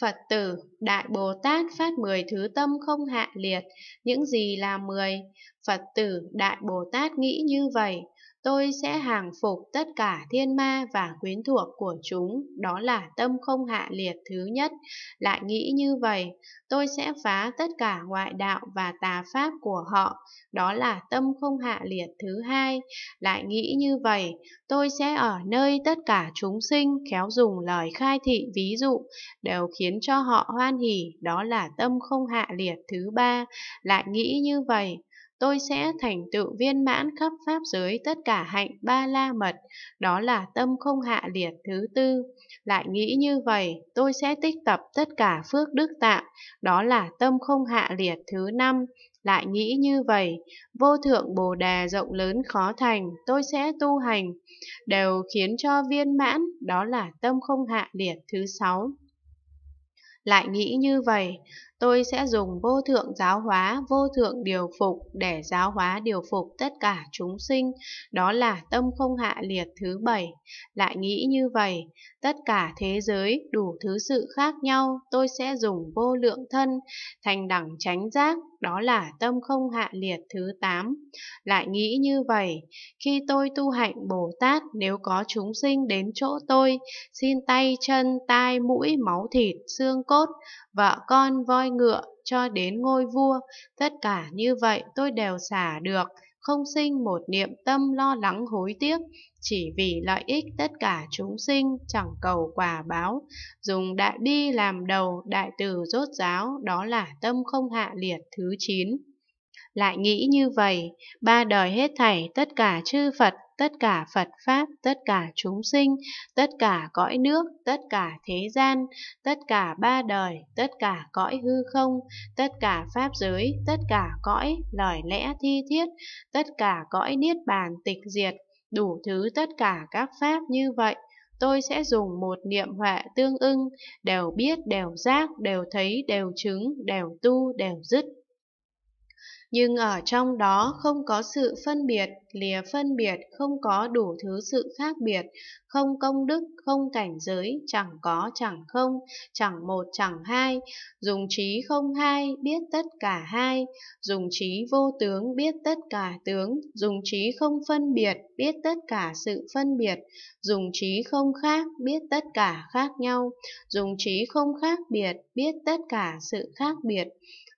Phật tử, Đại Bồ Tát phát mười thứ tâm không hạ liệt, những gì là mười? Phật tử Đại Bồ Tát nghĩ như vậy, tôi sẽ hàng phục tất cả thiên ma và quyến thuộc của chúng, đó là tâm không hạ liệt thứ nhất. Lại nghĩ như vậy, tôi sẽ phá tất cả ngoại đạo và tà pháp của họ, đó là tâm không hạ liệt thứ hai. Lại nghĩ như vậy, tôi sẽ ở nơi tất cả chúng sinh khéo dùng lời khai thị ví dụ, đều khiến cho họ hoan hỉ, đó là tâm không hạ liệt thứ ba. Lại nghĩ như vậy, tôi sẽ thành tựu viên mãn khắp pháp giới tất cả hạnh ba la mật, đó là tâm không hạ liệt thứ tư. Lại nghĩ như vậy, tôi sẽ tích tập tất cả phước đức tạm, đó là tâm không hạ liệt thứ năm. Lại nghĩ như vậy, vô thượng bồ đề rộng lớn khó thành, tôi sẽ tu hành, đều khiến cho viên mãn, đó là tâm không hạ liệt thứ sáu. Lại nghĩ như vậy, tôi sẽ dùng vô thượng giáo hóa, vô thượng điều phục để giáo hóa điều phục tất cả chúng sinh, đó là tâm không hạ liệt thứ bảy. Lại nghĩ như vậy, tất cả thế giới đủ thứ sự khác nhau, tôi sẽ dùng vô lượng thân, thành đẳng chánh giác, đó là tâm không hạ liệt thứ tám Lại nghĩ như vậy, khi tôi tu hạnh Bồ Tát, nếu có chúng sinh đến chỗ tôi, xin tay, chân, tai, mũi, máu thịt, xương cốt, vợ con, voi voi ngựa cho đến ngôi vua, tất cả như vậy tôi đều xả được, không sinh một niệm tâm lo lắng hối tiếc, chỉ vì lợi ích tất cả chúng sinh chẳng cầu quả báo. Dùng đại bi làm đầu, đại từ rốt giáo, đó là tâm không hạ liệt thứ 9. Lại nghĩ như vậy, ba đời hết thảy tất cả chư Phật tất cả Phật Pháp, tất cả chúng sinh, tất cả cõi nước, tất cả thế gian, tất cả ba đời, tất cả cõi hư không, tất cả Pháp giới, tất cả cõi lời lẽ thi thiết, tất cả cõi niết bàn tịch diệt, đủ thứ tất cả các Pháp như vậy tôi sẽ dùng một niệm họa tương ưng, đều biết, đều giác, đều thấy, đều chứng, đều tu, đều dứt nhưng ở trong đó không có sự phân biệt, lìa phân biệt, không có đủ thứ sự khác biệt, không công đức, không cảnh giới, chẳng có chẳng không, chẳng một chẳng hai, dùng trí không hai, biết tất cả hai, dùng trí vô tướng, biết tất cả tướng, dùng trí không phân biệt, biết tất cả sự phân biệt, dùng trí không khác, biết tất cả khác nhau, dùng trí không khác biệt, biết tất cả sự khác biệt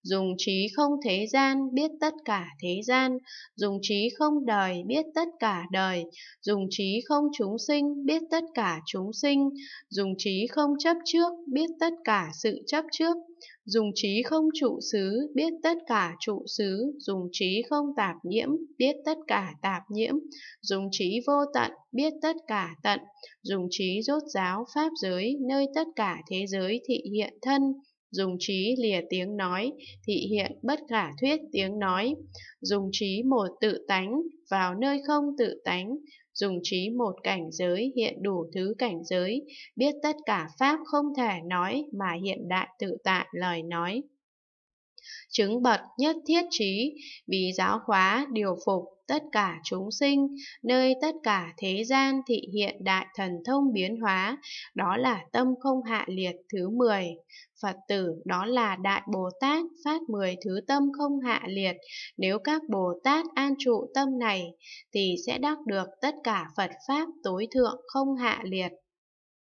dùng trí không thế gian biết biết tất cả thế gian, dùng trí không đời biết tất cả đời, dùng trí không chúng sinh biết tất cả chúng sinh, dùng trí không chấp trước biết tất cả sự chấp trước, dùng trí không trụ xứ biết tất cả trụ xứ, dùng trí không tạp nhiễm biết tất cả tạp nhiễm, dùng trí vô tận biết tất cả tận, dùng trí rốt giáo pháp giới nơi tất cả thế giới thị hiện thân dùng trí lìa tiếng nói thị hiện bất khả thuyết tiếng nói dùng trí một tự tánh vào nơi không tự tánh dùng trí một cảnh giới hiện đủ thứ cảnh giới biết tất cả pháp không thể nói mà hiện đại tự tại lời nói Chứng bật nhất thiết trí, vì giáo khóa điều phục tất cả chúng sinh, nơi tất cả thế gian thị hiện đại thần thông biến hóa, đó là tâm không hạ liệt thứ 10. Phật tử đó là Đại Bồ Tát phát 10 thứ tâm không hạ liệt, nếu các Bồ Tát an trụ tâm này thì sẽ đắc được tất cả Phật Pháp tối thượng không hạ liệt.